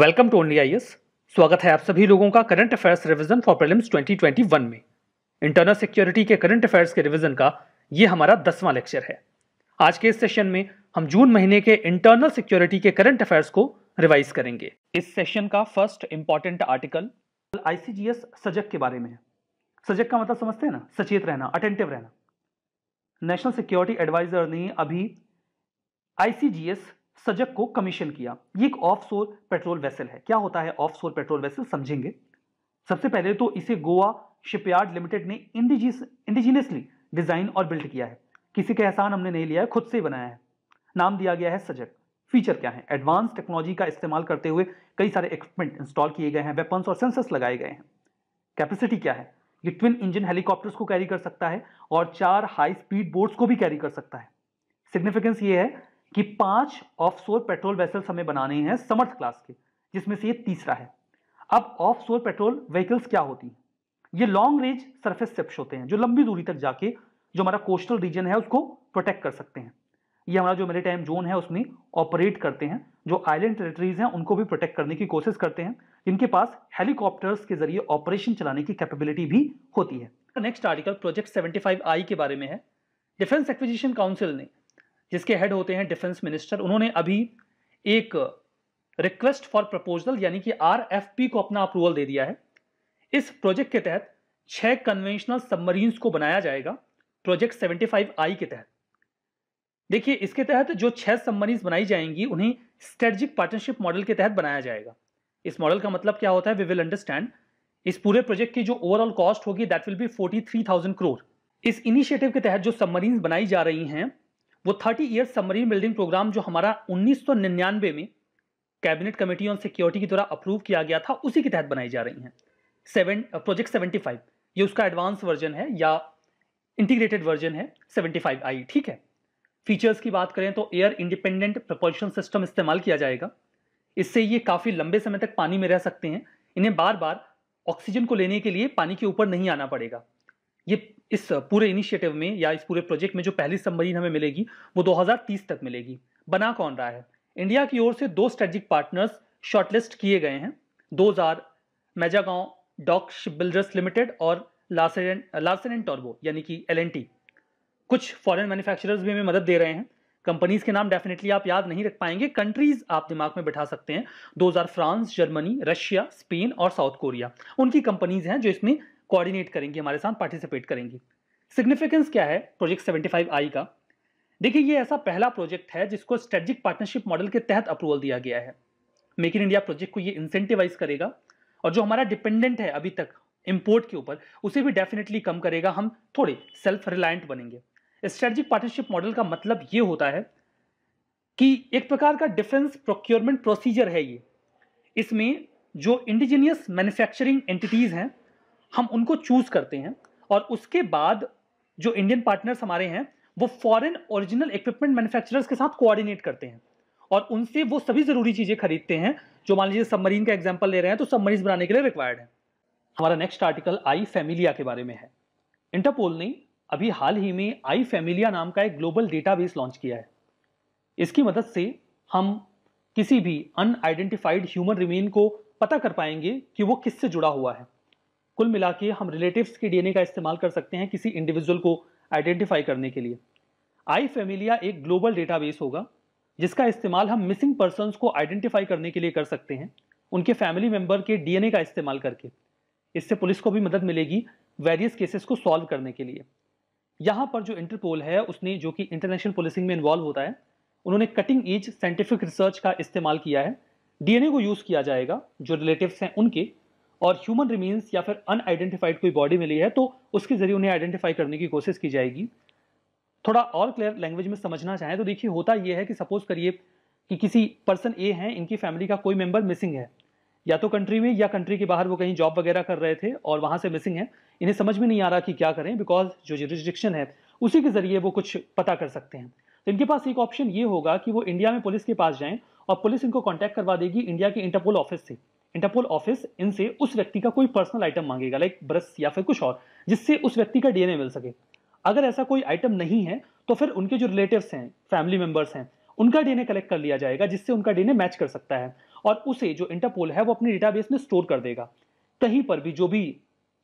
welcome to only I स्वागत है आप सभी लोगों का current affairs revision for prelims 2021 में इंटरनल सिक्योरिटी के करंट अफेयर्स के रिवीजन का ये हमारा दसवां लेक्चर है आज के इस सेशन में हम जून महीने के इंटरनल सिक्योरिटी के करंट अफेयर्स को रिवाइज करेंगे इस सेशन का फर्स्ट इंपॉर्टेंट आर्टिकल आईसीजीएस सजग के बारे में है सजग का मतलब समझते हैं ना सचेत रहना अटेंटिव रहना नेशनल सिक्योरिटी एडवाइजर ने अभी आईसीजीएस सजग को कमीशन किया ये एक ऑफ ऑफशोर पेट्रोल वेसल है क्या होता है ऑफ ऑफशोर पेट्रोल वेसल समझेंगे सबसे पहले तो इसे गोवा शिपयार्ड लिमिटेड ने इंडिजीनियसली डिजाइन और बिल्ड किया है किसी का एहसान हमने नहीं लिया है खुद से ही बनाया है नाम दिया गया है सजग फीचर क्या है एडवांस टेक्नोलॉजी का इस्तेमाल करते हुए कई सारे इक्विपमेंट इंस्टॉल किए गए हैं वेपन्स और सेंसर्स लगाए गए हैं कैपेसिटी क्या है ये ट्विन इंजन हेलीकॉप्टर्स को कैरी कर सकता है और चार हाई स्पीड बोट्स को भी कैरी कर सकता है सिग्निफिकेंस ये है कि पांच सोर पेट्रोल वेसल्स हमें बनाने हैं समर्थ क्लास के जिसमें से ये तीसरा है अब सोर पेट्रोल व्हीकल्स क्या होती हैं ये लॉन्ग रेंज सरफेस सेप्स होते हैं जो लंबी दूरी तक जाके जो हमारा कोस्टल रीजन है उसको प्रोटेक्ट कर सकते हैं ये हमारा जो मेरी जोन है उसमें ऑपरेट करते हैं जो आइलैंड टेरिटरीज हैं उनको भी प्रोटेक्ट करने की कोशिश करते हैं जिनके पास हेलीकॉप्टर्स के जरिए ऑपरेशन चलाने की कैपेबिलिटी भी होती है next article project seventy I के बारे में है डिफेंस एक्विजिशन काउंसिल ने जिसके हेड होते हैं डिफेंस मिनिस्टर उन्होंने अभी एक रिक्वेस्ट फॉर प्रपोजल यानी कि आर को अपना अप्रूवल दे दिया है इस प्रोजेक्ट के तहत छह कन्वेंशनल सबमरीन्स को बनाया जाएगा प्रोजेक्ट 75 आई के तहत देखिए इसके तहत जो छह सबमरीन्स बनाई जाएंगी उन्हें स्ट्रेटजिक पार्टनरशिप मॉडल के तहत बनाया जाएगा इस मॉडल का मतलब क्या होता है वी विल अंडरस्टैंड इस पूरे प्रोजेक्ट की जो ओवरऑल कॉस्ट होगी that will be forty three thousand crore इस इनिशिएटिव के तहत जो सबमरीन्स बनाई जा रही हैं वो thirty years submarine building programme जो हमारा उन्नीस में कैबिनेट कमेटी ऑन सिक्योरिटी के द्वारा अप्रूव किया गया था उसी के तहत बनाई जा रही हैं सेवन प्रोजेक्ट सेवेंटी फाइव ये उसका एडवांस वर्जन है या इंटीग्रेटेड वर्जन है फाइव आई ठीक है फीचर्स की बात करें तो एयर इंडिपेंडेंट प्रपोल्शन सिस्टम इस्तेमाल किया जाएगा इससे ये काफ़ी लंबे समय तक पानी में रह सकते हैं इन्हें बार बार ऑक्सीजन को लेने के लिए पानी के ऊपर नहीं आना पड़ेगा ये इस पूरे इनिशिएटिव में या इस पूरे प्रोजेक्ट में जो पहली सबमरीन हमें मिलेगी वो 2030 तक मिलेगी बना कौन रहा है इंडिया की ओर से दो स्ट्रेटजिक पार्टनर्स शॉर्टलिस्ट किए गए हैं दो हजार Mazagon dock ship builders limited और लार्सन लार्सन एंड टॉर्बो यानी कि एल कुछ फॉरन मैन्युफैक्चरर्स भी हमें मदद दे रहे हैं कंपनीज के नाम डेफिनेटली आप याद नहीं रख पाएंगे कंट्रीज आप दिमाग में बैठा सकते हैं दो हजार फ्रांस जर्मनी रशिया स्पेन और साउथ कोरिया उनकी कंपनीज हैं जो इसमें कोऑर्डिनेट करेंगी हमारे साथ पार्टिसिपेट करेंगी सिग्निफिकेंस क्या है प्रोजेक्ट आई का देखिए ये ऐसा पहला प्रोजेक्ट है जिसको स्ट्रेटजिक पार्टनरशिप मॉडल के तहत अप्रूवल दिया गया है मेक इन इंडिया प्रोजेक्ट को ये इंसेंटिवाइज करेगा और जो हमारा डिपेंडेंट है अभी तक इम्पोर्ट के ऊपर उसे भी डेफिनेटली कम करेगा हम थोड़े सेल्फ रिलायंट बनेंगे स्ट्रेटजिक पार्टनरशिप मॉडल का मतलब ये होता है कि एक प्रकार का डिफेंस प्रोक्योरमेंट प्रोसीजर है ये इसमें जो इंडिजीनियस मैन्युफैक्चरिंग एंटिटीज़ हैं हम उनको चूज करते हैं और उसके बाद जो इंडियन पार्टनर्स हमारे हैं वो फॉरेन ओरिजिनल इक्विपमेंट मैन्युफैक्चरर्स के साथ कोऑर्डिनेट करते हैं और उनसे वो सभी ज़रूरी चीज़ें खरीदते हैं जो मान लीजिए सबमरीन का एग्जाम्पल ले रहे हैं तो सबमरीन बनाने के लिए रिक्वायर्ड है हमारा नेक्स्ट आर्टिकल आई फैमिलिया के बारे में है इंटरपोल ने अभी हाल ही में आई फैमिलिया नाम का एक ग्लोबल डेटाबेस लॉन्च किया है इसकी मदद से हम किसी भी अनआइडेंटिफाइड ह्यूमन रिमेन को पता कर पाएंगे कि वो किससे जुड़ा हुआ है कुल मिला के हम रिलेटिव्स के डीएनए का इस्तेमाल कर सकते हैं किसी इंडिविजुअल को आइडेंटिफाई करने के लिए आई फेमिलिया एक ग्लोबल डेटाबेस होगा जिसका इस्तेमाल हम मिसिंग पर्सन को आइडेंटिफाई करने के लिए कर सकते हैं उनके फैमिली मेम्बर के डीएनए का इस्तेमाल करके इससे पुलिस को भी मदद मिलेगी वेरियस केसेस को सॉल्व करने के लिए यहाँ पर जो इंटरपोल है उसने जो कि इंटरनेशनल पुलिसिंग में इन्वॉल्व होता है उन्होंने कटिंग एज साइंटिफिक रिसर्च का इस्तेमाल किया है डीएनए को यूज़ किया जाएगा जो रिलेटिव्स हैं उनके और ह्यूमन रिमेन्स या फिर अनआइडेंटिफाइड कोई बॉडी मिली है तो उसके जरिए उन्हें आइडेंटिफाई करने की कोशिश की जाएगी थोड़ा और क्लियर लैंग्वेज में समझना चाहें तो देखिए होता यह है कि सपोज करिए कि किसी पर्सन ए हैं इनकी फैमिली का कोई मेंबर मिसिंग है या तो कंट्री में या कंट्री के बाहर वो कहीं जॉब वगैरह कर रहे थे और वहाँ से मिसिंग है इन्हें समझ में नहीं आ रहा कि क्या करें बिकॉज जो रिस्ट्रिक्शन है उसी के ज़रिए वो कुछ पता कर सकते हैं तो इनके पास एक ऑप्शन ये होगा कि वो इंडिया में पुलिस के पास जाएं और पुलिस इनको कॉन्टैक्ट करवा देगी इंडिया के इंटरपोल ऑफिस से इंटरपोल ऑफिस इनसे उस व्यक्ति का कोई पर्सनल आइटम मांगेगा लाइक ब्रश या फिर कुछ और जिससे उस व्यक्ति का डीएनए मिल सके अगर ऐसा कोई आइटम नहीं है तो फिर उनके जो रिलेटिव हैं फैमिली मेंबर्स हैं उनका डीएनए कलेक्ट कर लिया जाएगा जिससे उनका डीएनए मैच कर सकता है और उसे जो इंटरपोल है वो अपने डेटाबेस में स्टोर कर देगा कहीं पर भी जो भी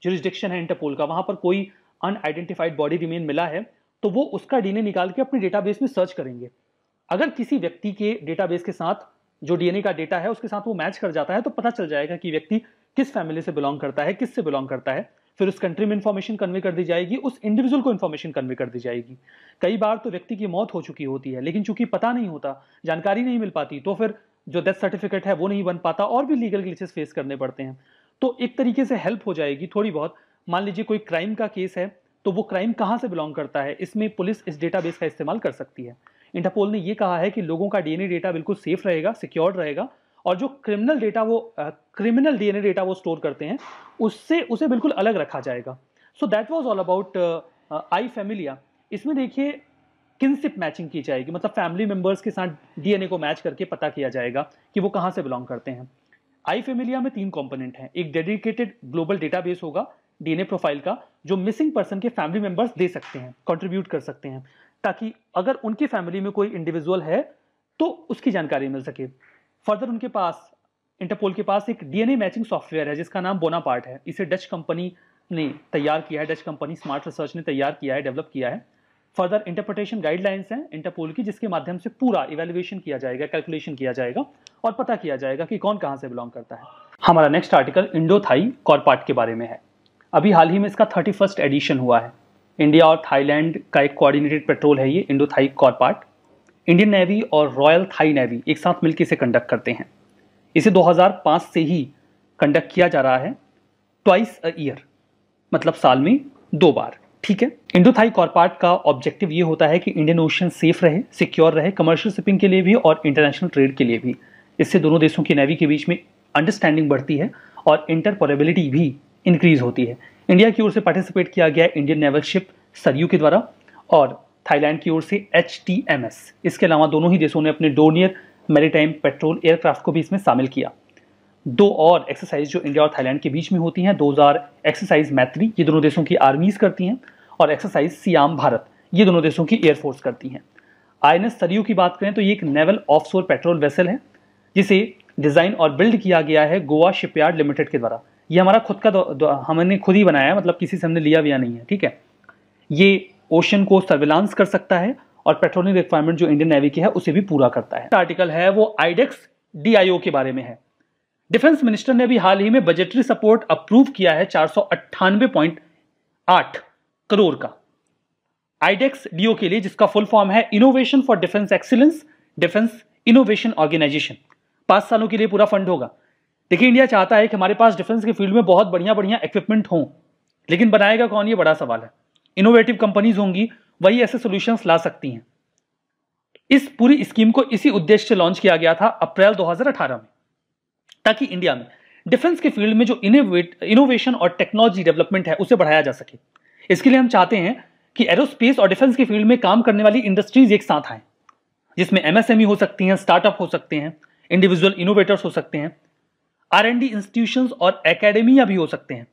जुरिस्डिक्शन है इंटरपोल का वहां पर कोई अनआइडेंटिफाइड बॉडी रिमेन मिला है तो वो उसका डीएनए निकाल के अपने डेटाबेस में सर्च करेंगे अगर किसी व्यक्ति के डेटाबेस के साथ जो डीएनए का डेटा है उसके साथ वो मैच कर जाता है तो पता चल जाएगा कि व्यक्ति किस फैमिली से बिलोंग करता है किस से बिलोंग करता है फिर उस कंट्री में इन्फॉर्मेशन कन्वे कर दी जाएगी उस इंडिविजुअल को इन्फॉर्मेशन कन्वे कर दी जाएगी कई बार तो व्यक्ति की मौत हो चुकी होती है लेकिन चूंकि पता नहीं होता जानकारी नहीं मिल पाती तो फिर जो डेथ सर्टिफिकेट है वो नहीं बन पाता और भी लीगल ग्लिचेस फेस करने पड़ते हैं तो एक तरीके से हेल्प हो जाएगी थोड़ी बहुत मान लीजिए कोई क्राइम का केस है तो वो क्राइम कहाँ से बिलोंग करता है इसमें पुलिस इस डेटाबेस का इस्तेमाल कर सकती है इंटरपोल ने यह कहा है कि लोगों का डीएनए डेटा बिल्कुल सेफ रहेगा सिक्योर्ड रहेगा और जो क्रिमिनल डेटा वो क्रिमिनल डीएनए डेटा वो स्टोर करते हैं उससे उसे बिल्कुल अलग रखा जाएगा so that was all about I Familia इसमें देखिए किनसिप मैचिंग की जाएगी मतलब फैमिली मेम्बर्स के साथ डीएनए को मैच करके पता किया जाएगा कि वो कहाँ से बिलोंग करते हैं आई फेमिलिया में तीन कंपोनेंट हैं एक डेडिकेटेड ग्लोबल डेटाबेस होगा डीएनए प्रोफाइल का जो मिसिंग पर्सन के फैमिली मेंबर्स दे सकते हैं कंट्रीब्यूट कर सकते हैं ताकि अगर उनकी फैमिली में कोई इंडिविजुअल है तो उसकी जानकारी मिल सके फर्दर उनके पास इंटरपोल के पास एक डीएनए मैचिंग सॉफ्टवेयर है जिसका नाम बोनापार्ट है इसे डच कंपनी ने तैयार किया है डच कंपनी स्मार्ट रिसर्च ने तैयार किया है डेवलप किया है फर्दर इंटरप्रिटेशन गाइडलाइंस हैं इंटरपोल की जिसके माध्यम से पूरा इवेल्युएशन किया जाएगा कैलकुलेशन किया जाएगा और पता किया जाएगा कि कौन कहाँ से बिलोंग करता है हमारा next article Indo Thai CORPAT के बारे में है अभी हाल ही में इसका थर्टी एडिशन हुआ है इंडिया और थाईलैंड का एक कोऑर्डिनेटेड पेट्रोल है ये Indo Thai part Indian navy और रॉयल थाई नेवी एक साथ मिलकर इसे कंडक्ट करते हैं इसे 2005 से ही कंडक्ट किया जा रहा है ट्वाइस अ ईयर मतलब साल में दो बार ठीक है इंडो थाई कॉरपार्ट का ऑब्जेक्टिव ये होता है कि इंडियन ओशन सेफ रहे सिक्योर रहे कमर्शियल शिपिंग के लिए भी और इंटरनेशनल ट्रेड के लिए भी इससे दोनों देशों की नेवी के बीच में अंडरस्टैंडिंग बढ़ती है और इंटरपोरेबिलिटी भी इंक्रीज होती है इंडिया की ओर से पार्टिसिपेट किया गया इंडियन नेवल शिप सरयू के द्वारा और थाईलैंड की ओर से एच इसके अलावा दोनों ही देशों ने अपने डोनियर मेरीटाइम पेट्रोल एयरक्राफ्ट को भी इसमें शामिल किया दो और एक्सरसाइज जो इंडिया और थाईलैंड के बीच में होती हैं दो हजार एक्सरसाइज मैत्री ये दोनों देशों की आर्मीज करती हैं और एक्सरसाइज सियाम भारत ये दोनों देशों की एयरफोर्स करती हैं आई एन सरयू की बात करें तो ये एक नेवल ऑफ पेट्रोल वेसल है जिसे डिज़ाइन और बिल्ड किया गया है गोवा शिपयार्ड लिमिटेड के द्वारा ये हमारा खुद का हमने खुद ही बनाया है मतलब किसी से हमने लिया विया नहीं है ठीक है ये ओशन को सर्विलांस कर सकता है और पेट्रोलियम रिक्वायरमेंट जो इंडियन नेवी की है उसे भी पूरा करता है आर्टिकल है वो आईडेक्स डीआईओ e के बारे में है डिफेंस मिनिस्टर ने भी हाल ही में बजटरी सपोर्ट अप्रूव किया है चार करोड़ का आईडेक्स डीओ e के लिए जिसका फुल फॉर्म है innovation for defence excellence defence innovation organisation पांच सालों के लिए पूरा फंड होगा देखिए इंडिया चाहता है कि हमारे पास डिफेंस के फील्ड में बहुत बढ़िया बढ़िया इक्विपमेंट हों लेकिन बनाएगा कौन ये बड़ा सवाल है इनोवेटिव कंपनीज होंगी वही ऐसे सोल्यूशंस ला सकती हैं इस पूरी स्कीम को इसी उद्देश्य से लॉन्च किया गया था अप्रैल 2018 में ताकि इंडिया में डिफेंस के फील्ड में जो इनोवेशन और टेक्नोलॉजी डेवलपमेंट है उसे बढ़ाया जा सके इसके लिए हम चाहते हैं कि एरोस्पेस और डिफेंस के फील्ड में काम करने वाली इंडस्ट्रीज एक साथ आए जिसमें एमएसएमई e हो सकती हैं स्टार्टअप हो सकते हैं इंडिविजुअल इनोवेटर्स हो सकते हैं आर एंड डी इंस्टीट्यूशन और एकेडमिया भी हो सकते हैं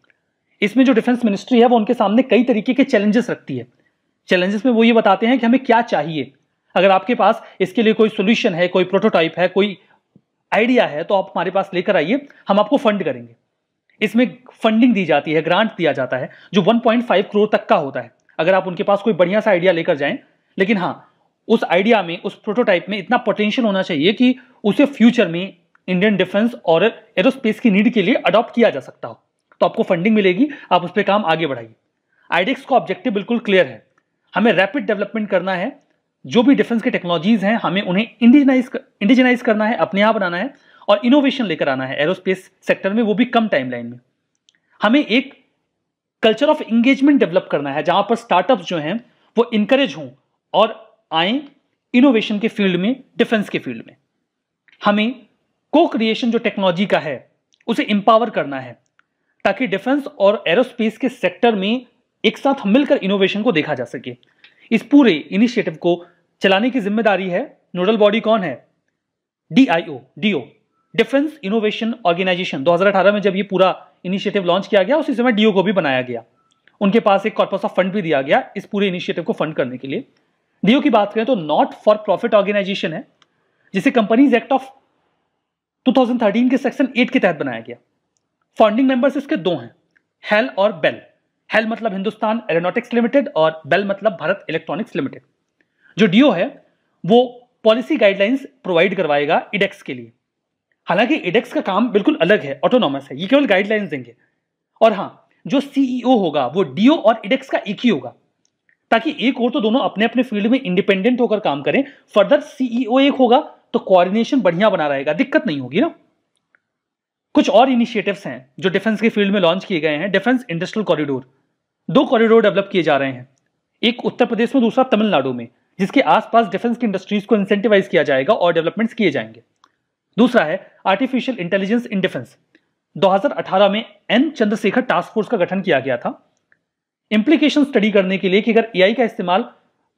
इसमें जो डिफेंस मिनिस्ट्री है वो उनके सामने कई तरीके के चैलेंजेस रखती है चैलेंजेस में वो ये बताते हैं कि हमें क्या चाहिए अगर आपके पास इसके लिए कोई सोल्यूशन है कोई प्रोटोटाइप है कोई आइडिया है तो आप हमारे पास लेकर आइए हम आपको फंड करेंगे इसमें फंडिंग दी जाती है ग्रांट दिया जाता है जो 1.5 करोड़ तक का होता है अगर आप उनके पास कोई बढ़िया सा आइडिया लेकर जाएं लेकिन हाँ उस आइडिया में उस प्रोटोटाइप में इतना पोटेंशियल होना चाहिए कि उसे फ्यूचर में इंडियन डिफेंस और एरोस्पेस की नीड के लिए अडॉप्ट किया जा सकता हो तो आपको फंडिंग मिलेगी आप उस पर काम आगे बढ़ाइए आइडेक्स का ऑब्जेक्टिव बिल्कुल क्लियर है हमें रैपिड डेवलपमेंट करना है जो भी डिफेंस के टेक्नोलॉजीज हैं हमें उन्हें इंडिजनाइज इंडिजनाइज करना है अपने आप बनाना है और इनोवेशन लेकर आना है एरोस्पेस सेक्टर में वो भी कम टाइमलाइन में हमें एक कल्चर ऑफ इंगेजमेंट डेवलप करना है जहां पर स्टार्टअप जो हैं वो इंकरेज हों और आए इनोवेशन के फील्ड में डिफेंस के फील्ड में हमें को क्रिएशन जो टेक्नोलॉजी का है उसे एम्पावर करना है ताकि डिफेंस और एरोस्पेस के सेक्टर में एक साथ मिलकर इनोवेशन को देखा जा सके इस पूरे इनिशिएटिव को चलाने की जिम्मेदारी है नोडल बॉडी कौन है DIO DO defence innovation organisation 2018 में जब ये पूरा इनिशिएटिव लॉन्च किया गया उसी समय डीओ को भी बनाया गया उनके पास एक कॉर्पस ऑफ फंड भी दिया गया इस पूरे इनिशिएटिव को फंड करने के लिए डीओ की बात करें तो नॉट फॉर प्रॉफिट ऑर्गेनाइजेशन है जिसे कंपनीज एक्ट ऑफ 2013 के सेक्शन 8 के तहत बनाया गया फाउंडिंग मेंबर्स इसके दो हैं हेल और बेल हेल मतलब हिंदुस्तान एरोनॉटिक्स लिमिटेड और बेल मतलब भारत इलेक्ट्रॉनिक्स लिमिटेड जो डीओ है वो पॉलिसी गाइडलाइंस प्रोवाइड करवाएगा इडेक्स e e के लिए हालांकि इडेक्स e का काम बिल्कुल अलग है ऑटोनॉमस है ये केवल गाइडलाइंस देंगे और हाँ जो सीईओ होगा वो डीओ और इडेक्स का एक ही होगा ताकि एक और तो दोनों अपने अपने फील्ड में इंडिपेंडेंट होकर काम करें फर्दर सीईओ एक होगा तो कोऑर्डिनेशन बढ़िया बना रहेगा दिक्कत नहीं होगी ना कुछ और इनिशिएटिव्स हैं जो डिफेंस के फील्ड में लॉन्च किए गए हैं डिफेंस इंडस्ट्रियल कॉरिडोर दो कॉरिडोर डेवलप किए जा रहे हैं एक उत्तर प्रदेश में दूसरा तमिलनाडु में जिसके आसपास डिफेंस की इंडस्ट्रीज को इंसेंटिवाइज किया जाएगा और डेवलपमेंट्स किए जाएंगे दूसरा है आर्टिफिशियल इंटेलिजेंस इन डिफेंस 2018 में एन चंद्रशेखर टास्क फोर्स का गठन किया गया था इंप्लीकेशन स्टडी करने के लिए कि अगर एआई का इस्तेमाल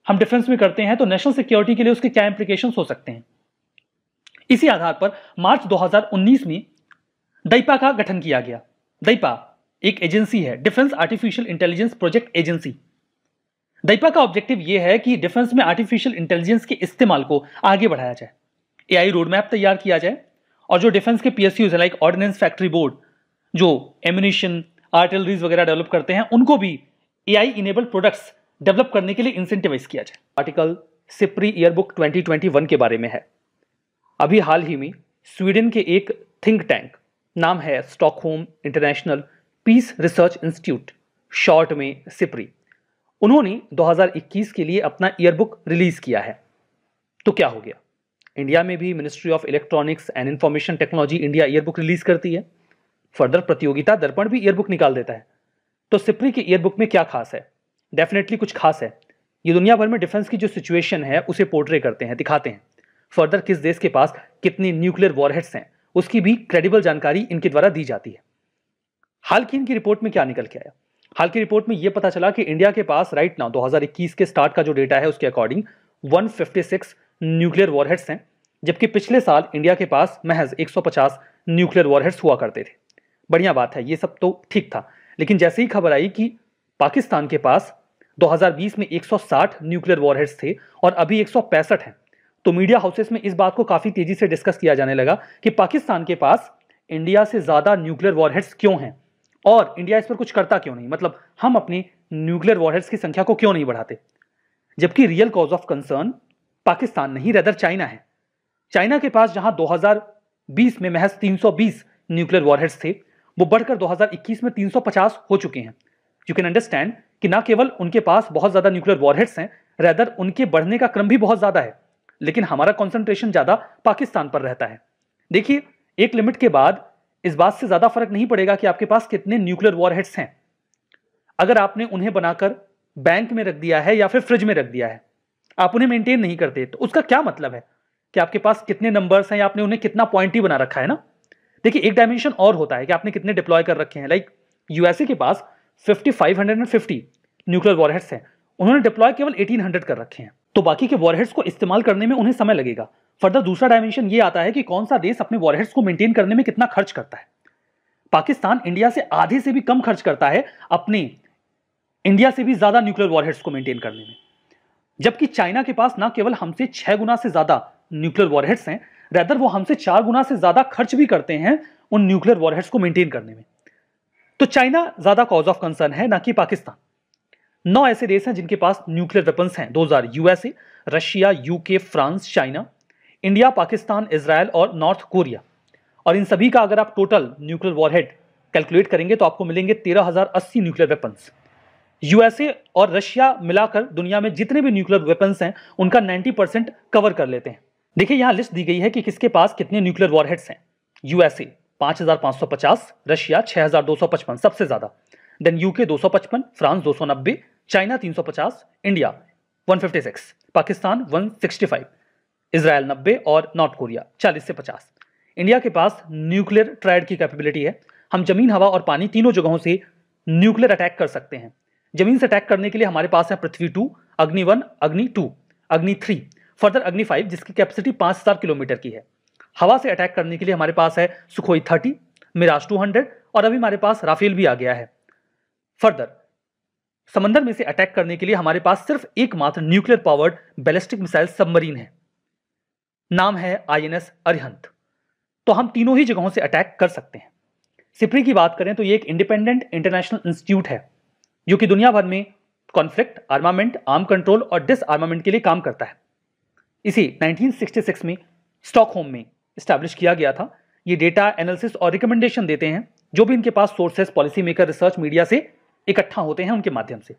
हम डिफेंस में करते हैं तो नेशनल सिक्योरिटी के लिए उसके क्या इंप्लीकेशन हो सकते हैं इसी आधार पर मार्च 2019 में दईपा का गठन किया गया दईपा एक एजेंसी है defence artificial intelligence project agency DAIPA का ऑब्जेक्टिव यह है कि डिफेंस में आर्टिफिशियल इंटेलिजेंस के इस्तेमाल को आगे बढ़ाया जाए ए रोड मैप तैयार किया जाए और जो डिफेंस के पी है लाइक ऑर्डिनेंस फैक्ट्री बोर्ड जो एम्यूनिशन आर्टिलरीज वगैरह डेवलप करते हैं उनको भी आई इनेबल प्रोडक्ट्स डेवलप करने के लिए इंसेंटिवाइज किया जाए आर्टिकल सिप्री ईयरबुक 2021 के बारे में है अभी हाल ही में स्वीडन के एक थिंक टैंक नाम है Stockholm International Peace Research Institute short में सिपरी उन्होंने 2021 के लिए अपना ईयरबुक रिलीज किया है तो क्या हो गया इंडिया में भी ministry of electronics and information technology India yearbook release करती है फर्दर प्रतियोगिता दर्पण भी ईयरबुक निकाल देता है तो सिपरी के ईयरबुक में क्या खास है डेफिनेटली कुछ खास है ये दुनिया भर में डिफेंस की जो सिचुएशन है उसे पोर्ट्रे करते हैं दिखाते हैं फर्दर किस देश के पास कितने न्यूक्लियर वॉरहेड्स हैं उसकी भी क्रेडिबल जानकारी इनके द्वारा दी जाती है हाल की इनकी रिपोर्ट में क्या निकल के आया हाल की रिपोर्ट में यह पता चला कि इंडिया के पास राइट नाउ 2021 के स्टार्ट का जो डेटा है उसके अकॉर्डिंग 156 न्यूक्लियर वॉरहेड्स हैं जबकि पिछले साल इंडिया के पास महज 150 न्यूक्लियर वॉरहेड्स हुआ करते थे बढ़िया बात है ये सब तो ठीक था लेकिन जैसे ही खबर आई कि पाकिस्तान के पास 2020 में 160 न्यूक्लियर वॉरहेड्स थे और अभी एक हैं तो मीडिया हाउसेस में इस बात को काफ़ी तेज़ी से डिस्कस किया जाने लगा कि पाकिस्तान के पास इंडिया से ज़्यादा न्यूक्लियर वॉरहेड्स क्यों हैं और इंडिया इस पर कुछ करता क्यों नहीं मतलब हम अपनी न्यूक्लियर वॉरहेड्स की संख्या को क्यों नहीं बढ़ाते जबकि real cause of concern Pakistan नहीं रदर चाइना है चाइना के पास जहां 2020 में महज 320 न्यूक्लियर वॉरहेड्स थे वो बढ़कर 2021 में 350 हो चुके हैं यू कैन अंडरस्टैंड कि ना केवल उनके पास बहुत ज़्यादा न्यूक्लियर वॉरहेड्स हैं रेदर उनके बढ़ने का क्रम भी बहुत ज़्यादा है लेकिन हमारा कॉन्सेंट्रेशन ज़्यादा पाकिस्तान पर रहता है देखिए एक लिमिट के बाद इस बात से ज़्यादा फर्क नहीं पड़ेगा कि आपके पास कितने न्यूक्लियर वॉरहेड्स हैं अगर आपने उन्हें बनाकर बैंक में रख दिया है या फिर फ्रिज में रख दिया है आप उन्हें मेंटेन नहीं करते तो उसका क्या मतलब है कि आपके पास कितने नंबर्स हैं या आपने उन्हें कितना पॉइंट ही बना रखा है ना देखिए एक डायमेंशन और होता है कि आपने कितने डिप्लॉय कर रखे हैं लाइक यूएसए के पास fifty five hundred and fifty nuclear warheads हैं उन्होंने डिप्लॉय केवल एटीन हंड्रेड कर रखे हैं तो बाकी के वॉरहेड्स को इस्तेमाल करने में उन्हें समय लगेगा फर्दर दूसरा डायमेंशन ये आता है कि कौन सा देश अपने वॉरहेड्स को मेंटेन करने में कितना खर्च करता है पाकिस्तान इंडिया से आधे से भी कम खर्च करता है अपने इंडिया से भी ज्यादा न्यूक्लियर वॉरहेड्स को मेंटेन करने में जबकि चाइना के पास ना केवल हमसे छह गुना से ज्यादा न्यूक्लियर वॉरहेड्स हैं रेदर वो हमसे चार गुना से ज्यादा खर्च भी करते हैं उन न्यूक्लियर वॉरहेड्स को मेंटेन करने में तो चाइना ज्यादा कॉज ऑफ कंसर्न है ना कि पाकिस्तान नौ ऐसे देश हैं जिनके पास न्यूक्लियर वेपन्स हैं दो हजार USA Russia UK France China India Pakistan Israel और नॉर्थ कोरिया और इन सभी का अगर आप टोटल न्यूक्लियर वॉरहेड कैलकुलेट करेंगे तो आपको मिलेंगे 13,080 न्यूक्लियर वेपन्स यूएसए और रशिया मिलाकर दुनिया में जितने भी न्यूक्लियर वेपन्स हैं उनका 90 परसेंट कवर कर लेते हैं देखिए यहाँ लिस्ट दी गई है कि किसके पास कितने न्यूक्लियर वॉरहेड्स हैं यूएसए 5,550 रशिया 6,255 सबसे ज्यादा then UK 255 France 290 China 350 India 156 Pakistan 165 Israel 90 और नॉर्थ कोरिया 40 से 50 इंडिया के पास न्यूक्लियर ट्रायड की कैपेबिलिटी है हम जमीन हवा और पानी तीनों जगहों से न्यूक्लियर अटैक कर सकते हैं जमीन से अटैक करने के लिए हमारे पास है Prithvi two Agni one Agni two Agni three further Agni five जिसकी कैपेसिटी पाँच हजार किलोमीटर की है हवा से अटैक करने के लिए हमारे पास है Sukhoi thirty Mirage two hundred और अभी हमारे पास राफेल भी आ गया है फर्दर समंदर में से अटैक करने के लिए हमारे पास सिर्फ एकमात्र nuclear powered ballistic missile submarine है नाम है आईएनएस अरिहंत तो हम तीनों ही जगहों से अटैक कर सकते हैं सिपरी की बात करें तो ये एक इंडिपेंडेंट इंटरनेशनल इंस्टीट्यूट है जो कि दुनिया भर में कॉन्फ्लिक्ट आर्मामेंट आर्म कंट्रोल और आर्मामेंट के लिए काम करता है इसे नाइनटीन में स्टॉकहोम में स्टैब्लिश किया गया था ये डेटा एनालिसिस और रिकमेंडेशन देते हैं जो भी इनके पास sources policy maker research media से इकट्ठा होते हैं उनके माध्यम से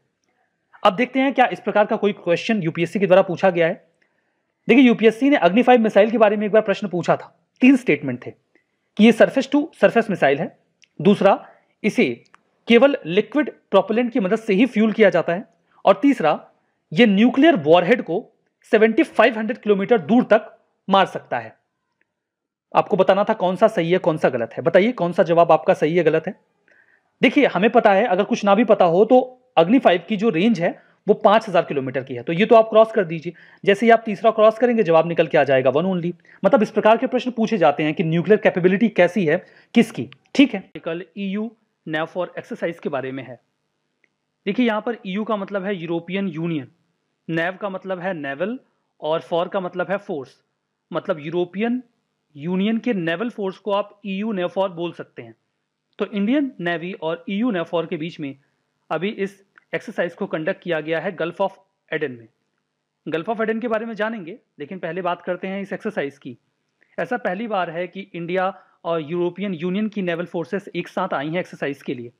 अब देखते हैं क्या इस प्रकार का कोई क्वेश्चन यूपीएससी के द्वारा पूछा गया है देखिए यूपीएससी ने अग्नि फाइव मिसाइल के बारे में एक बार प्रश्न पूछा था तीन स्टेटमेंट थे कि ये सरफेस टू सरफेस मिसाइल है दूसरा इसे केवल लिक्विड प्रोपेलेंट की मदद से ही फ्यूल किया जाता है और तीसरा ये न्यूक्लियर वॉरहेड को 7500 किलोमीटर दूर तक मार सकता है आपको बताना था कौन सा सही है कौन सा गलत है बताइए कौन सा जवाब आपका सही है गलत है देखिए हमें पता है अगर कुछ ना भी पता हो तो अग्नि फाइव की जो रेंज है वो पांच हज़ार किलोमीटर की है तो ये तो आप क्रॉस कर दीजिए जैसे ही आप तीसरा क्रॉस करेंगे जवाब निकल के आ जाएगा वन ओनली मतलब इस प्रकार के प्रश्न पूछे जाते हैं कि न्यूक्लियर कैपेबिलिटी कैसी है किसकी ठीक है कल ईयू नेफॉर एक्सरसाइज के बारे में है देखिए यहां पर ईयू e का मतलब है यूरोपियन यूनियन नेव का मतलब है नेवल और फॉर का मतलब है फोर्स मतलब यूरोपियन यूनियन के नेवल फोर्स को आप ईयू e नेफॉर बोल सकते हैं तो इंडियन नेवी और ईयू e नेफोर के बीच में अभी इस एक्सरसाइज को कंडक्ट किया गया है गल्फ ऑफ एडन में गल्फ ऑफ एडन के बारे में जानेंगे लेकिन पहले बात करते हैं इस एक्सरसाइज की ऐसा पहली बार है कि इंडिया और यूरोपियन यूनियन की नेवल फोर्सेस एक साथ आई हैं एक्सरसाइज के लिए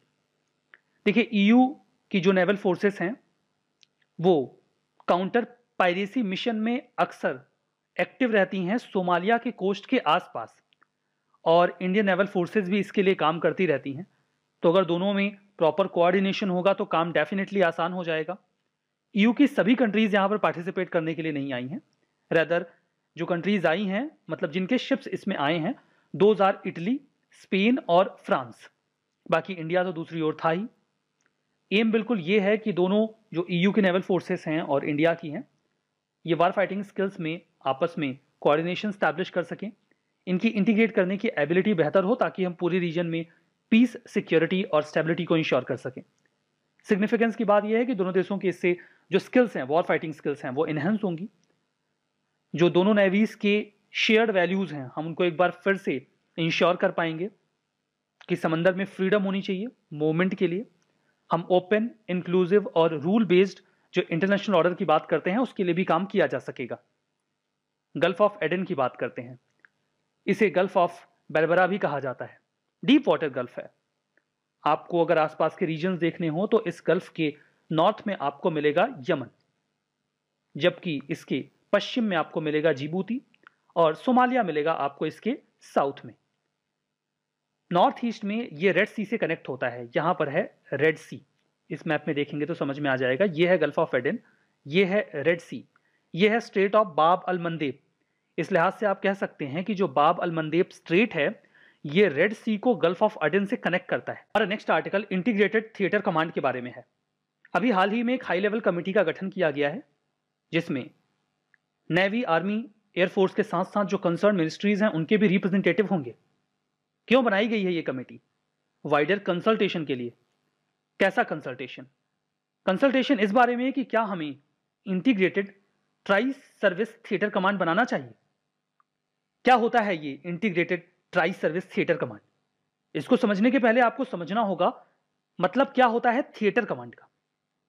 देखिए ईयू e की जो नेवल फोर्सेस हैं वो काउंटर पायरेसी मिशन में अक्सर एक्टिव रहती हैं सोमालिया के कोस्ट के आसपास और इंडियन नेवल फोर्सेज भी इसके लिए काम करती रहती हैं तो अगर दोनों में प्रॉपर कोऑर्डिनेशन होगा तो काम डेफिनेटली आसान हो जाएगा ईयू e की सभी कंट्रीज यहाँ पर पार्टिसिपेट करने के लिए नहीं आई हैं रेदर जो कंट्रीज आई हैं मतलब जिनके शिप्स इसमें आए हैं दो आर इटली स्पेन और फ्रांस बाकी इंडिया तो दूसरी ओर था ही एम बिल्कुल ये है कि दोनों जो ईयू e के नेवल फोर्सेस हैं और इंडिया की हैं ये वार फाइटिंग स्किल्स में आपस में कोऑर्डिनेशन स्टैब्लिश कर सकें इनकी इंटीग्रेट करने की एबिलिटी बेहतर हो ताकि हम पूरे रीजन में पीस सिक्योरिटी और स्टेबिलिटी को इंश्योर कर सकें सिग्निफिकेंस की बात यह है कि दोनों देशों के इससे जो स्किल्स हैं वॉर फाइटिंग स्किल्स हैं वो इन्हेंस होंगी जो दोनों नेवीज़ के शेयर्ड वैल्यूज़ हैं हम उनको एक बार फिर से इंश्योर कर पाएंगे कि समंदर में फ्रीडम होनी चाहिए मूवमेंट के लिए हम ओपन इंक्लूसिव और रूल बेस्ड जो इंटरनेशनल ऑर्डर की बात करते हैं उसके लिए भी काम किया जा सकेगा गल्फ ऑफ एडन की बात करते हैं इसे गल्फ ऑफ बेलबरा भी कहा जाता है डीप वाटर गल्फ है आपको अगर आसपास के रीजन देखने हो तो इस गल्फ के नॉर्थ में आपको मिलेगा यमन जबकि इसके पश्चिम में आपको मिलेगा जिबूती और सोमालिया मिलेगा आपको इसके साउथ में नॉर्थ ईस्ट में ये रेड सी से कनेक्ट होता है यहां पर है रेड सी इस मैप में देखेंगे तो समझ में आ जाएगा ये है गल्फ ऑफ एडन ये है रेड सी ये है स्ट्रेट ऑफ बाब अल मंदेब इस लिहाज से आप कह सकते हैं कि जो बाब अलमंदेब स्ट्रेट है ये रेड सी को गल्फ ऑफ अडन से कनेक्ट करता है और next article integrated theatre command के बारे में है अभी हाल ही में एक हाई लेवल कमेटी का गठन किया गया है जिसमें नेवी आर्मी एयरफोर्स के साथ साथ जो कंसर्न मिनिस्ट्रीज हैं उनके भी रिप्रेजेंटेटिव होंगे क्यों बनाई गई है ये कमेटी वाइडर कंसल्टेशन के लिए कैसा कंसल्टेशन कंसल्टेशन इस बारे में कि क्या हमें integrated tri service theatre command बनाना चाहिए क्या होता है ये integrated tri service theatre command इसको समझने के पहले आपको समझना होगा मतलब क्या होता है थिएटर कमांड का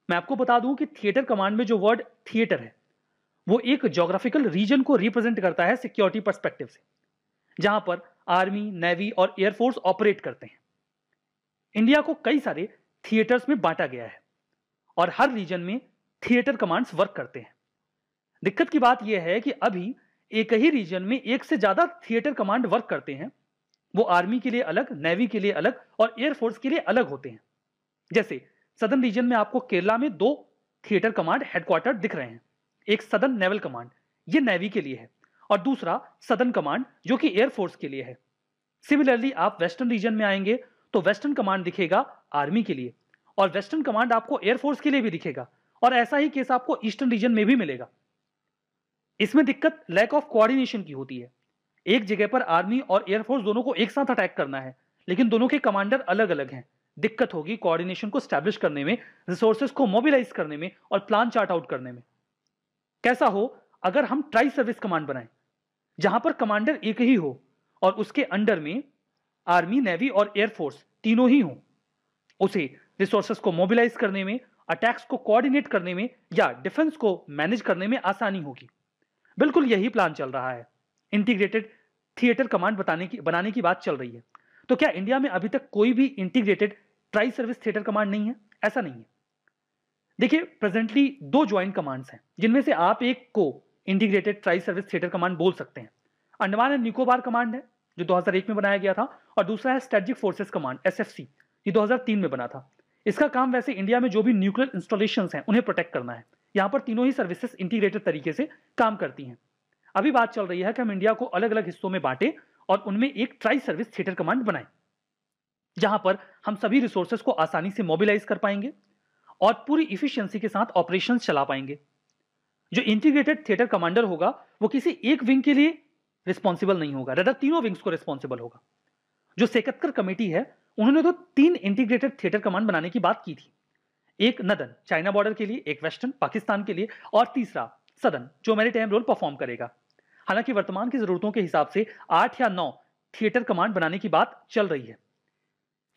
मैं आपको बता दूं कि थिएटर कमांड में जो वर्ड थिएटर है वो एक जोग्राफिकल रीजन को रिप्रेजेंट करता है सिक्योरिटी परस्पेक्टिव से जहां पर आर्मी नेवी और एयरफोर्स ऑपरेट करते हैं इंडिया को कई सारे थिएटर्स में बांटा गया है और हर रीजन में थिएटर कमांड्स वर्क करते हैं दिक्कत की बात यह है कि अभी एक ही रीजन में एक से ज्यादा थिएटर कमांड वर्क करते हैं वो आर्मी के लिए अलग नेवी के लिए अलग और एयरफोर्स के लिए अलग होते हैं जैसे सदर्न रीजन में आपको केरला में दो थिएटर कमांड हेडक्वार्टर दिख रहे हैं एक सदर्न नेवल कमांड ये नेवी के लिए है और दूसरा सदर्न कमांड जो कि एयरफोर्स के लिए है सिमिलरली आप वेस्टर्न रीजन में आएंगे तो वेस्टर्न कमांड दिखेगा आर्मी के लिए और वेस्टर्न कमांड आपको एयरफोर्स के लिए भी दिखेगा और ऐसा ही केस आपको ईस्टर्न रीजन में भी मिलेगा इसमें दिक्कत लैक ऑफ कोऑर्डिनेशन की होती है एक जगह पर आर्मी और एयरफोर्स दोनों को एक साथ अटैक करना है लेकिन दोनों के कमांडर अलग अलग हैं दिक्कत होगी कोऑर्डिनेशन को स्टैब्लिश करने में रिसोर्सेज को मोबिलाइज करने में और प्लान चार्ट आउट करने में कैसा हो अगर हम ट्राई सर्विस कमांड बनाएं जहां पर कमांडर एक ही हो और उसके अंडर में आर्मी नेवी और एयरफोर्स तीनों ही हो उसे रिसोर्सेज को मोबिलाइज करने में अटैक्स को कोऑर्डिनेट करने में या डिफेंस को मैनेज करने में आसानी होगी बिल्कुल यही प्लान चल रहा है इंटीग्रेटेड थिएटर कमांड बताने की बनाने की बात चल रही है तो क्या इंडिया में अभी तक कोई भी integrated tri service theatre command नहीं है ऐसा नहीं है देखिए प्रेजेंटली दो ज्वाइंट कमांड्स हैं जिनमें से आप एक को integrated tri service theatre command बोल सकते हैं अंडमान एंड निकोबार कमांड है जो 2001 में बनाया गया था और दूसरा है स्ट्रेटजिक फोर्सेस कमांड एस दो हजार तीन में बना था इसका काम वैसे इंडिया में जो भी न्यूक्लियर इंस्टॉलेशन हैं उन्हें प्रोटेक्ट करना है यहाँ पर तीनों ही सर्विसेज इंटीग्रेटेड तरीके से काम करती हैं अभी बात चल रही है कि हम इंडिया को अलग अलग हिस्सों में बांटें और उनमें एक ट्राई सर्विस थिएटर कमांड बनाएं जहां पर हम सभी रिसोर्सेज को आसानी से मोबिलाइज कर पाएंगे और पूरी इफिशियंसी के साथ ऑपरेशन चला पाएंगे जो इंटीग्रेटेड थिएटर कमांडर होगा वो किसी एक विंग के लिए रिस्पॉन्सिबल नहीं होगा रेडर तीनों विंग्स को रिस्पॉन्सिबल होगा जो सेकतकर कमेटी है उन्होंने तो तीन इंटीग्रेटेड थिएटर कमांड बनाने की बात की थी एक नदन चाइना बॉर्डर के लिए एक वेस्टर्न पाकिस्तान के लिए और तीसरा सदन जो टाइम रोल परफॉर्म करेगा हालांकि वर्तमान की जरूरतों के हिसाब से आठ या नौ थिएटर कमांड बनाने की बात चल रही है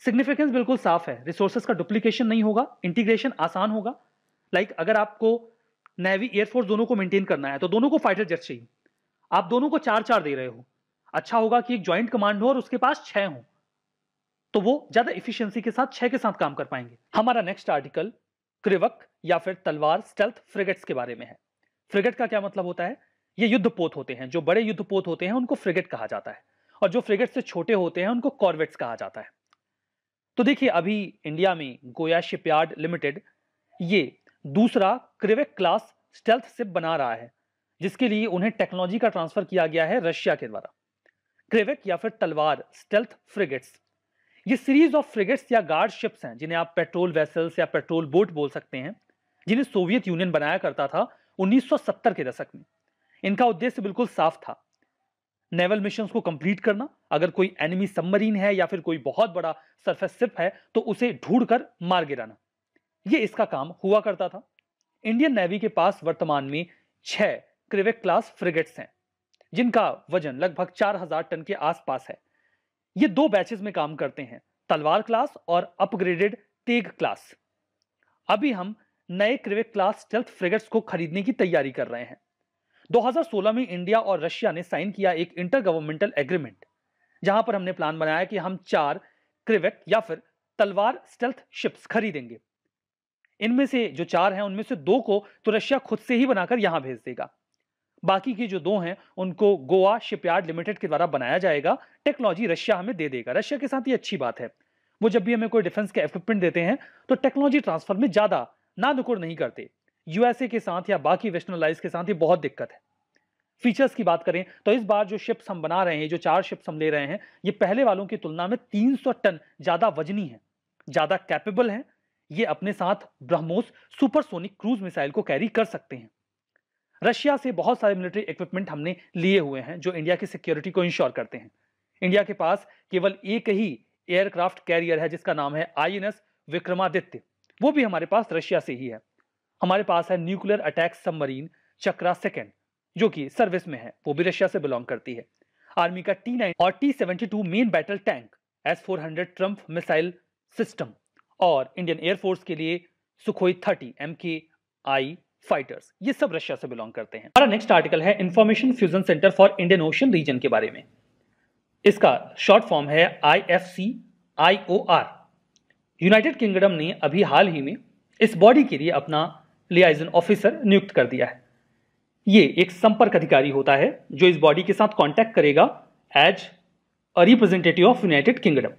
सिग्निफिकेंस बिल्कुल साफ है रिसोर्सेस का डुप्लीकेशन नहीं होगा इंटीग्रेशन आसान होगा लाइक like अगर आपको नेवी एयरफोर्स दोनों को मेंटेन करना है तो दोनों को फाइटर जेट चाहिए आप दोनों को चार चार दे रहे हो अच्छा होगा कि एक ज्वाइंट कमांड हो और उसके पास छह हों तो वो ज्यादा इफिशियंसी के साथ छह के साथ काम कर पाएंगे हमारा नेक्स्ट आर्टिकल क्रिवक या फिर तलवार स्टेल्थ फ्रिगेट्स के बारे में है फ्रिगेट का क्या मतलब होता है ये युद्धपोत होते हैं जो बड़े युद्धपोत होते हैं उनको फ्रिगेट कहा जाता है और जो फ्रिगेट से छोटे होते हैं उनको कॉर्वेट्स कहा जाता है तो देखिए अभी इंडिया में गोया शिपयार्ड लिमिटेड ये दूसरा क्रिवेक क्लास स्टेल्थ सिप बना रहा है जिसके लिए उन्हें टेक्नोलॉजी का ट्रांसफर किया गया है रशिया के द्वारा क्रिवेक या फिर तलवार स्टेल्थ फ्रिगेट्स ये सीरीज ऑफ फ्रिगेट्स या गार्ड शिप्स हैं जिन्हें आप पेट्रोल वेसल्स या पेट्रोल बोट बोल सकते हैं जिन्हें सोवियत यूनियन बनाया करता था 1970 के दशक में इनका उद्देश्य बिल्कुल साफ था नेवल मिशन को कंप्लीट करना अगर कोई एनिमी सबमरीन है या फिर कोई बहुत बड़ा सरफेस सिप है तो उसे ढूंढ कर मार गिराना ये इसका काम हुआ करता था इंडियन नेवी के पास वर्तमान में छह क्रिवेक क्लास फ्रिगेट्स हैं जिनका वजन लगभग 4000 टन के आसपास है ये दो बैचेस में काम करते हैं तलवार क्लास और अपग्रेडेड तेग क्लास अभी हम नए क्रिवेक क्लास स्टेल्थ फ्रिगेट्स को खरीदने की तैयारी कर रहे हैं 2016 में इंडिया और रशिया ने साइन किया एक इंटर गवर्नमेंटल एग्रीमेंट जहां पर हमने प्लान बनाया कि हम चार क्रिवेक या फिर तलवार स्टेल्थ शिप्स खरीदेंगे इनमें से जो चार हैं उनमें से दो को तो रशिया खुद से ही बनाकर यहां भेज देगा बाकी के जो दो हैं उनको गोवा शिपयार्ड लिमिटेड के द्वारा बनाया जाएगा टेक्नोलॉजी रशिया हमें दे देगा रशिया के साथ ये अच्छी बात है वो जब भी हमें कोई डिफेंस के इक्विपमेंट देते हैं तो टेक्नोलॉजी ट्रांसफर में ज़्यादा ना नुकुर नहीं करते यूएसए के साथ या बाकी वेस्टर्नलाइज के साथ ये बहुत दिक्कत है फीचर्स की बात करें तो इस बार जो शिप्स हम बना रहे हैं जो चार शिप्स हम ले रहे हैं ये पहले वालों की तुलना में 300 टन ज़्यादा वजनी है ज़्यादा कैपेबल हैं ये अपने साथ ब्रह्मोस सुपरसोनिक क्रूज मिसाइल को कैरी कर सकते हैं रशिया से बहुत सारे मिलिट्री इक्विपमेंट हमने लिए हुए हैं जो इंडिया की सिक्योरिटी को इंश्योर करते हैं इंडिया के पास केवल एक ही एयरक्राफ्ट कैरियर है जिसका नाम है आई विक्रमादित्य वो भी हमारे पास रशिया से ही है हमारे पास है nuclear attack submarine Chakra second जो कि सर्विस में है वो भी रशिया से बिलोंग करती है आर्मी का टी नाइन और T seventy two main battle tank S four hundred Triumf missile system और इंडियन एयरफोर्स के लिए सुखोई थर्टी एम के आई फाइटर्स ये सब रशिया से बिलोंग करते हैं हमारा नेक्स्ट आर्टिकल है information fusion centre for Indian Ocean region के बारे में इसका शॉर्ट फॉर्म है I F C I O R United Kingdom ने अभी हाल ही में इस बॉडी के लिए अपना लियाइजन ऑफिसर नियुक्त कर दिया है ये एक संपर्क अधिकारी होता है जो इस बॉडी के साथ कांटेक्ट करेगा as a representative of United Kingdom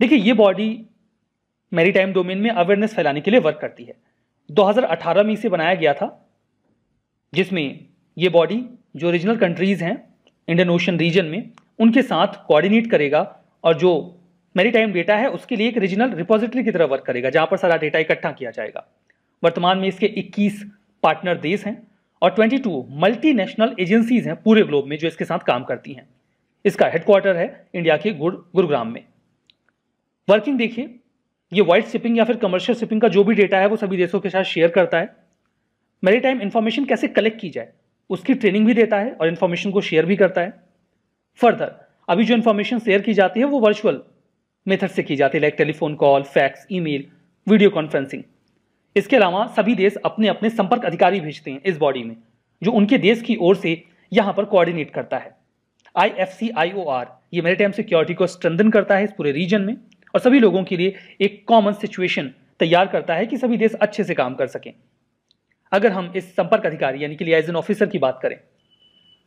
देखिए ये बॉडी मेरी डोमेन में अवेयरनेस फैलाने के लिए वर्क करती है 2018 में इसे बनाया गया था जिसमें ये बॉडी जो रीजनल कंट्रीज़ हैं इंडियन ओशन रीजन में उनके साथ कोऑर्डिनेट करेगा और जो मेरी टाइम डेटा है उसके लिए एक रीजनल रिपोजिटरी की तरह वर्क करेगा जहाँ पर सारा डेटा इकट्ठा किया जाएगा वर्तमान में इसके 21 पार्टनर देश हैं और 22 मल्टीनेशनल एजेंसीज हैं पूरे ग्लोब में जो इसके साथ काम करती हैं इसका हेडक्वार्टर है इंडिया के गुड़ गुरुग्राम में वर्किंग देखिए ये वाइट शिपिंग या फिर कमर्शियल शिपिंग का जो भी डेटा है वो सभी देशों के साथ शेयर करता है मेरी टाइम इन्फॉर्मेशन कैसे कलेक्ट की जाए उसकी ट्रेनिंग भी देता है और इन्फॉर्मेशन को शेयर भी करता है फर्दर अभी जो इन्फॉर्मेशन शेयर की जाती है वो वर्चुअल मेथड से की जाती है like telephone call fax email video conferencing इसके अलावा सभी देश अपने अपने संपर्क अधिकारी भेजते हैं इस बॉडी में जो उनके देश की ओर से यहाँ पर कोऑर्डिनेट करता है I F C I O are ये मेरे टाइम सिक्योरिटी को स्ट्रेंथन करता है इस पूरे रीजन में और सभी लोगों के लिए एक कॉमन सिचुएशन तैयार करता है कि सभी देश अच्छे से काम कर सकें अगर हम इस संपर्क अधिकारी यानी कि लियाजन ऑफिसर की बात करें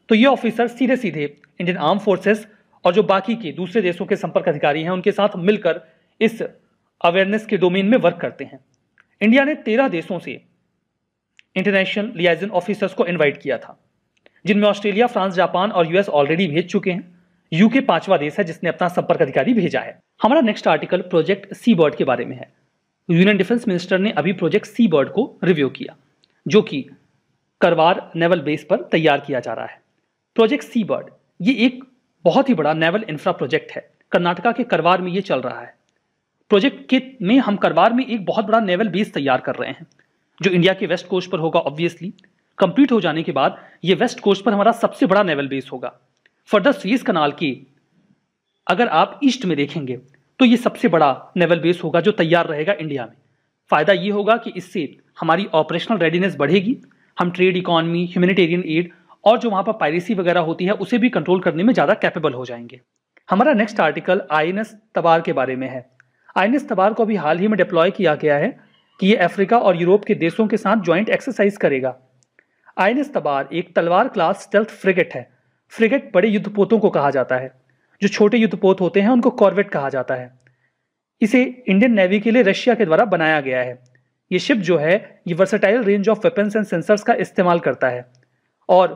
तो ये ऑफिसर सीधे सीधे इंडियन आर्म फोर्सेस और जो बाकी के दूसरे देशों के संपर्क अधिकारी हैं उनके साथ मिलकर इस अवेयरनेस के डोमेन में वर्क करते हैं इंडिया ने तेरह देशों से इंटरनेशनल लियाजन ऑफिसर्स को इन्वाइट किया था जिनमें ऑस्ट्रेलिया फ्रांस जापान और यूएस ऑलरेडी भेज चुके हैं यूके पांचवा देश है जिसने अपना संपर्क अधिकारी भेजा है हमारा next article project Seabird के बारे में है यूनियन डिफेंस मिनिस्टर ने अभी प्रोजेक्ट सी बर्ड को रिव्यू किया जो कि करवार नेवल बेस पर तैयार किया जा रहा है प्रोजेक्ट सी बर्ड ये एक बहुत ही बड़ा नेवल इंफ्रा प्रोजेक्ट है कर्नाटका के करवार में ये चल रहा है प्रोजेक्ट के में हम करवार में एक बहुत बड़ा नेवल बेस तैयार कर रहे हैं जो इंडिया के वेस्ट कोस्ट पर होगा ऑब्वियसली कंप्लीट हो जाने के बाद ये वेस्ट कोस्ट पर हमारा सबसे बड़ा नेवल बेस होगा फर्दर स्वीज कनाल की अगर आप ईस्ट में देखेंगे तो ये सबसे बड़ा नेवल बेस होगा जो तैयार रहेगा इंडिया में फ़ायदा ये होगा कि इससे हमारी ऑपरेशनल रेडीनेस बढ़ेगी हम ट्रेड इकॉनमी ह्यूमैनिटेरियन एड और जो वहाँ पर पायरेसी वगैरह होती है उसे भी कंट्रोल करने में ज़्यादा कैपेबल हो जाएंगे हमारा next article I N S Tabar के बारे में है आई एन एस तबार को अभी हाल ही में डिप्लॉय किया गया है कि ये अफ्रीका और यूरोप के देशों के साथ ज्वाइंट एक्सरसाइज करेगा आई एन एस तबार एक तलवार क्लास स्टेल्थ फ्रिगेट है फ्रिगेट बड़े युद्धपोतों को कहा जाता है जो छोटे युद्धपोत होते हैं उनको कॉर्वेट कहा जाता है इसे इंडियन नेवी के लिए रशिया के द्वारा बनाया गया है ये शिप जो है ये versatile range of weapons and sensors का इस्तेमाल करता है और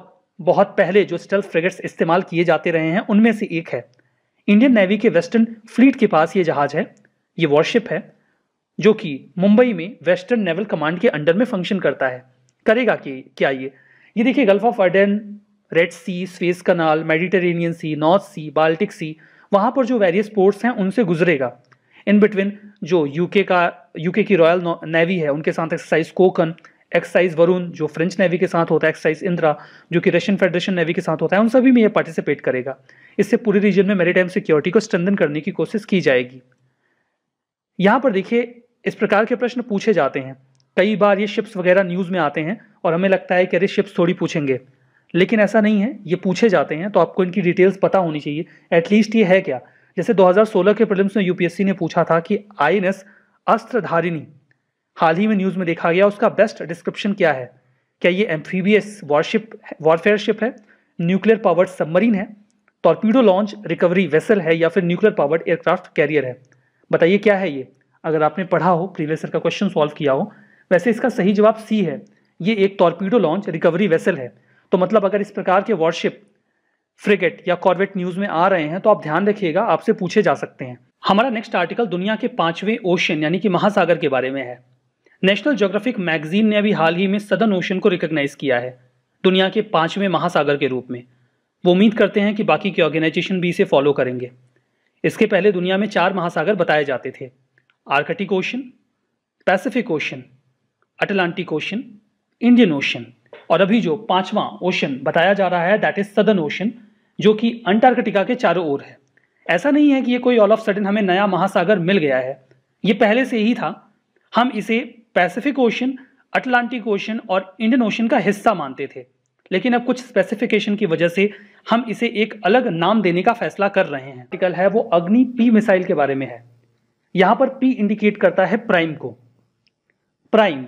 बहुत पहले जो स्टल फ्रिगेट्स इस्तेमाल किए जाते रहे हैं उनमें से एक है इंडियन नेवी के वेस्टर्न फ्लीट के पास ये जहाज है ये वॉरशिप है जो कि मुंबई में वेस्टर्न नेवल कमांड के अंडर में फंक्शन करता है करेगा कि क्या ये ये देखिए Gulf of Aden Red Sea Suez canal Mediterranean Sea North Sea Baltic Sea वहाँ पर जो वेरियस पोर्ट्स हैं उनसे गुजरेगा इन बिटवीन जो यूके का यूके की रॉयल नेवी है उनके साथ एक्सरसाइज कोकन एक्सरसाइज वरुण जो फ्रेंच नेवी के साथ होता है एक्सरसाइज इंद्रा जो कि रशियन फेडरेशन नेवी के साथ होता है उन सभी में यह पार्टिसिपेट करेगा इससे पूरे रीजन में मेरी सिक्योरिटी को स्ट्रेंथन करने की कोशिश की जाएगी यहाँ पर देखिए इस प्रकार के प्रश्न पूछे जाते हैं कई बार ये शिप्स वगैरह न्यूज़ में आते हैं और हमें लगता है कि अरे शिप्स थोड़ी पूछेंगे लेकिन ऐसा नहीं है ये पूछे जाते हैं तो आपको इनकी डिटेल्स पता होनी चाहिए एटलीस्ट ये है क्या जैसे 2016 के प्रॉब्लम्स में यूपीएससी ने पूछा था कि आई अस्त्रधारिणी हाल ही में न्यूज़ में देखा गया उसका बेस्ट डिस्क्रिप्शन क्या है क्या ये एम्फीबियस वॉरशिप वॉरफेयर शिप है न्यूक्लियर पावर्ड सबमरीन है टॉर्पीडो लॉन्च रिकवरी वेसल है या फिर न्यूक्लियर पावर्ड एयरक्राफ्ट कैरियर है बताइए क्या है ये अगर आपने पढ़ा हो प्रीवियस का क्वेश्चन सॉल्व किया हो वैसे इसका सही जवाब सी है ये एक टॉर्पीडो लॉन्च रिकवरी वेसल है तो मतलब अगर इस प्रकार के वॉरशिप फ्रिगेट या कॉर्बेट न्यूज में आ रहे हैं तो आप ध्यान रखिएगा आपसे पूछे जा सकते हैं हमारा नेक्स्ट आर्टिकल दुनिया के पांचवें ओशन यानी कि महासागर के बारे में है नेशनल ज्योग्राफिक मैगजीन ने अभी हाल ही में सदन ओशन को रिकॉग्नाइज किया है दुनिया के पांचवें महासागर के रूप में वो उम्मीद करते हैं कि बाकी के ऑर्गेनाइजेशन भी इसे फॉलो करेंगे इसके पहले दुनिया में चार महासागर बताए जाते थे Arctic Ocean Pacific Ocean Atlantic Ocean Indian Ocean और अभी जो पांचवा ओशन बताया जा रहा है दैट इज सदन ओशन जो कि अंटार्कटिका के चारों ओर है ऐसा नहीं है कि ये कोई ऑल ऑफ सडन हमें नया महासागर मिल गया है ये पहले से ही था हम इसे पैसिफिक ओशन अटलांटिक ओशन और इंडियन ओशन का हिस्सा मानते थे लेकिन अब कुछ स्पेसिफिकेशन की वजह से हम इसे एक अलग नाम देने का फैसला कर रहे हैं टिकल है वो अग्नि पी मिसाइल के बारे में है यहां पर पी इंडिकेट करता है प्राइम को प्राइम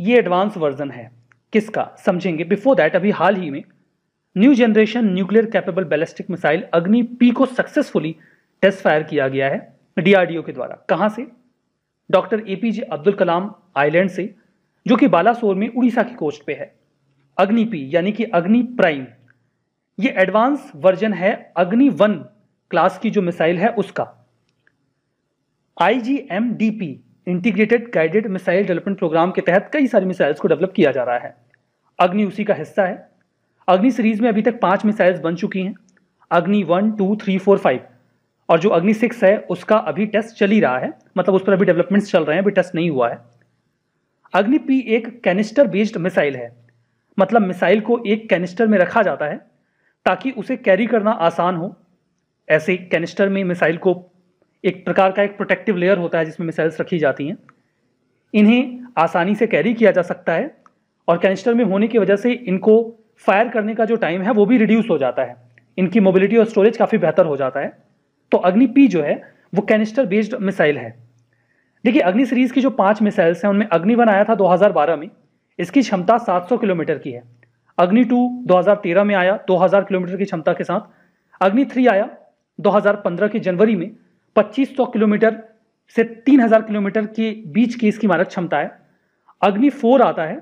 ये एडवांस वर्जन है किसका समझेंगे बिफोर दैट अभी हाल ही में new generation nuclear capable ballistic missile Agni P को सक्सेसफुली टेस्ट फायर किया गया है डीआरडीओ के द्वारा कहां से doctor APJ Abdul Kalam island से जो कि बालासोर में उड़ीसा की कोस्ट पे है अग्नि पी यानी कि अग्नि प्राइम ये एडवांस वर्जन है अग्नि वन क्लास की जो मिसाइल है उसका IGMDP integrated guided missile development programme के तहत कई सारी मिसाइल्स को डेवलप किया जा रहा है अग्नि उसी का हिस्सा है अग्नि सीरीज में अभी तक पांच मिसाइल्स बन चुकी हैं Agni one two three four five और जो अग्नि सिक्स है उसका अभी टेस्ट चल ही रहा है मतलब उस पर अभी डेवलपमेंट्स चल रहे हैं अभी टेस्ट नहीं हुआ है अग्नि पी एक कैनिस्टर बेस्ड मिसाइल है मतलब मिसाइल को एक कैनिस्टर में रखा जाता है ताकि उसे कैरी करना आसान हो ऐसे कैनिस्टर में मिसाइल को एक प्रकार का एक प्रोटेक्टिव लेयर होता है जिसमें मिसाइल्स रखी जाती हैं इन्हें आसानी से कैरी किया जा सकता है और कैनिस्टर में होने की वजह से इनको फायर करने का जो टाइम है वो भी रिड्यूस हो जाता है इनकी मोबिलिटी और स्टोरेज काफ़ी बेहतर हो जाता है तो अग्नि पी जो है वो कैनिस्टर बेस्ड मिसाइल है देखिए अग्नि सीरीज की जो पांच मिसाइल्स हैं उनमें अग्नि वन आया था 2012 में इसकी क्षमता 700 किलोमीटर की है अग्नि टू 2013 में आया 2000 किलोमीटर की क्षमता के साथ अग्नि थ्री आया 2015 की जनवरी में 2500 किलोमीटर से 3000 किलोमीटर के बीच की इसकी मारक क्षमता है अग्नि फोर आता है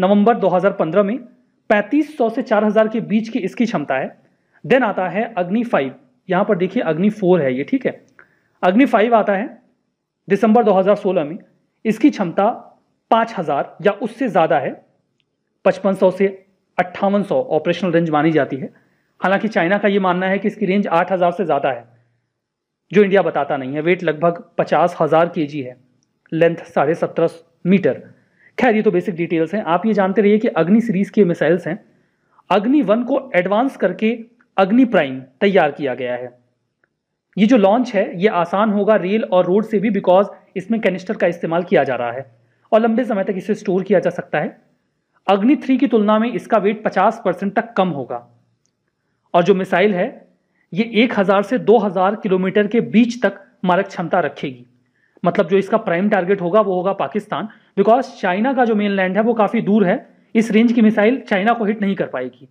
नवंबर 2015 में 3500 से 4000 के बीच की इसकी क्षमता है देन आता है अग्नि फाइव यहां पर देखिए अग्नि फोर है ये ठीक है अग्नि फाइव आता है दिसंबर 2016 में इसकी क्षमता 5000 या उससे ज़्यादा है 5500 से अट्ठावन ऑपरेशनल रेंज मानी जाती है हालांकि चाइना का ये मानना है कि इसकी रेंज 8000 से ज़्यादा है जो इंडिया बताता नहीं है वेट लगभग पचास हज़ार के है लेंथ साढ़े सत्रह मीटर खैर ये तो बेसिक डिटेल्स हैं आप ये जानते रहिए कि अग्नि सीरीज के मिसाइल्स हैं अग्नि वन को एडवांस करके अग्नि प्राइम तैयार किया गया है ये जो लॉन्च है ये आसान होगा रेल और रोड से भी बिकॉज इसमें कैनिस्टर का इस्तेमाल किया जा रहा है और लंबे समय तक इसे स्टोर किया जा सकता है अग्नि थ्री की तुलना में इसका वेट 50 परसेंट तक कम होगा और जो मिसाइल है ये 1000 से 2000 किलोमीटर के बीच तक मारक क्षमता रखेगी मतलब जो इसका प्राइम टारगेट होगा वो होगा पाकिस्तान बिकॉज चाइना का जो मेन लैंड है वो काफ़ी दूर है इस रेंज की मिसाइल चाइना को हिट नहीं कर पाएगी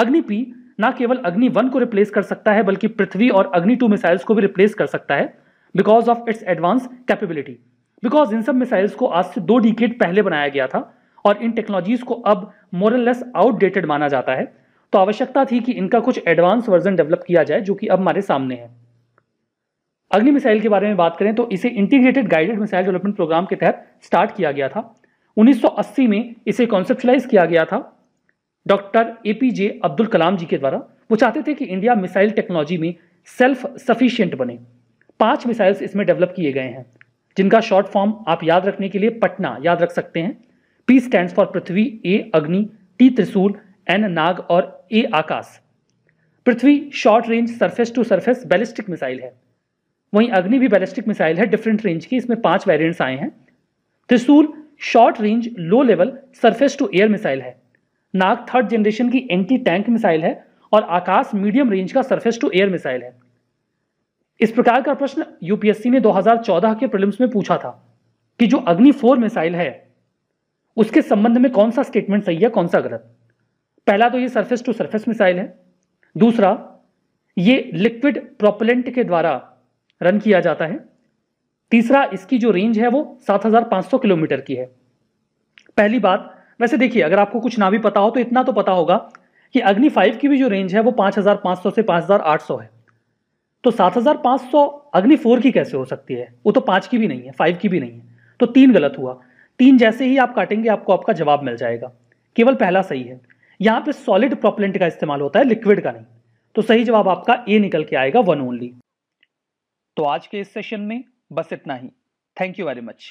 अग्नि पी ना केवल अग्नि वन को रिप्लेस कर सकता है बल्कि पृथ्वी और अग्नि टू मिसाइल्स को भी रिप्लेस कर सकता है because of its advance capability because इन सब मिसाइल्स को आज से दो डिकेट पहले बनाया गया था और इन टेक्नोलॉजीज को अब मोरललेस आउटडेटेड माना जाता है तो आवश्यकता थी कि इनका कुछ एडवांस वर्जन डेवलप किया जाए जो कि अब हमारे सामने है अगली मिसाइल के बारे में बात करें तो इसे integrated guided missile development programme के तहत स्टार्ट किया गया था 1980 में इसे कॉन्सेप्चुलाइज किया गया था doctor A P J Abdul Kalam ji के द्वारा वो चाहते थे कि इंडिया मिसाइल टेक्नोलॉजी में सेल्फ सफिशियंट बने पांच मिसाइल्स इसमें डेवलप किए गए हैं जिनका शॉर्ट फॉर्म आप याद रखने के लिए पटना याद रख सकते हैं P stand for Prithvi A Agni T Trishul N Nag और A Akash Prithvi short range surface to surface ballistic missile है वहीं अग्नि भी बैलिस्टिक मिसाइल है डिफरेंट रेंज की इसमें पांच वेरिएंट्स आए हैं Trishul short range low level surface to air missile है नाग थर्ड जनरेशन की एंटी टैंक मिसाइल है और आकाश मीडियम रेंज का सरफेस टू एयर मिसाइल है इस प्रकार का प्रश्न यूपीएससी ने 2014 के प्रिलिम्स में पूछा था कि जो अग्नि फोर मिसाइल है उसके संबंध में कौन सा स्टेटमेंट सही है कौन सा गलत पहला तो ये सरफेस टू सरफेस मिसाइल है दूसरा ये लिक्विड प्रोपेलेंट के द्वारा रन किया जाता है तीसरा इसकी जो रेंज है वो 7,500 किलोमीटर की है पहली बात वैसे देखिए अगर आपको कुछ ना भी पता हो तो इतना तो पता होगा कि अग्नि फाइव की भी जो रेंज है वो 5,500 से 5,800 है तो 7,500 अग्नि फोर की कैसे हो सकती है वो तो पांच की भी नहीं है फाइव की भी नहीं है तो तीन गलत हुआ तीन जैसे ही आप काटेंगे आपको आपका जवाब मिल जाएगा केवल पहला सही है यहां पर सॉलिड प्रोपलेंट का इस्तेमाल होता है लिक्विड का नहीं तो सही जवाब आपका ए निकल के आएगा वन ओनली तो आज के इस सेशन में बस इतना ही थैंक यू वेरी मच